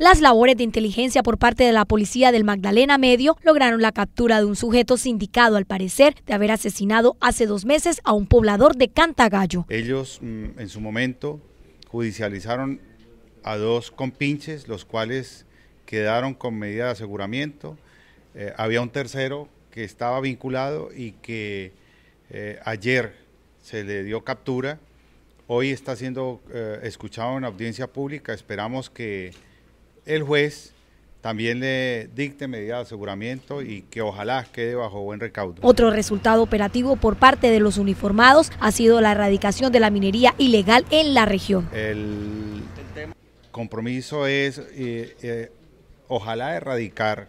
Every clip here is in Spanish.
Las labores de inteligencia por parte de la policía del Magdalena Medio lograron la captura de un sujeto sindicado, al parecer, de haber asesinado hace dos meses a un poblador de Cantagallo. Ellos, mm, en su momento, judicializaron a dos compinches, los cuales quedaron con medida de aseguramiento. Eh, había un tercero que estaba vinculado y que eh, ayer se le dio captura. Hoy está siendo eh, escuchado en audiencia pública. Esperamos que el juez también le dicte medidas de aseguramiento y que ojalá quede bajo buen recaudo. Otro resultado operativo por parte de los uniformados ha sido la erradicación de la minería ilegal en la región. El compromiso es, eh, eh, ojalá, erradicar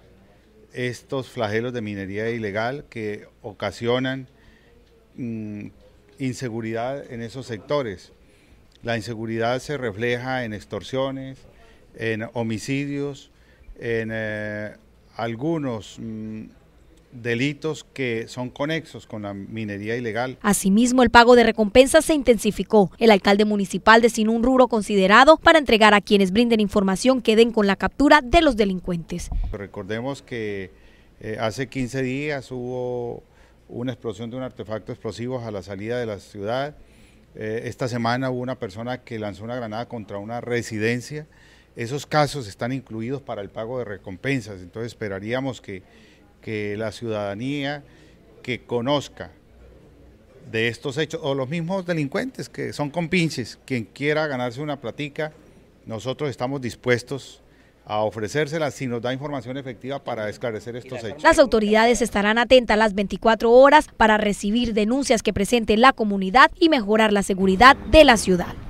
estos flagelos de minería ilegal que ocasionan mm, inseguridad en esos sectores. La inseguridad se refleja en extorsiones, en homicidios, en eh, algunos mm, delitos que son conexos con la minería ilegal. Asimismo, el pago de recompensas se intensificó. El alcalde municipal designó un rubro considerado para entregar a quienes brinden información que den con la captura de los delincuentes. Pues recordemos que eh, hace 15 días hubo una explosión de un artefacto explosivo a la salida de la ciudad. Eh, esta semana hubo una persona que lanzó una granada contra una residencia. Esos casos están incluidos para el pago de recompensas, entonces esperaríamos que, la ciudadanía que conozca de estos hechos, o los mismos delincuentes que son compinches, quien quiera ganarse una platica, nosotros estamos dispuestos a ofrecérsela si nos da información efectiva para esclarecer estos hechos. Las autoridades estarán atentas las 24 horas para recibir denuncias que presente la comunidad y mejorar la seguridad de la ciudad.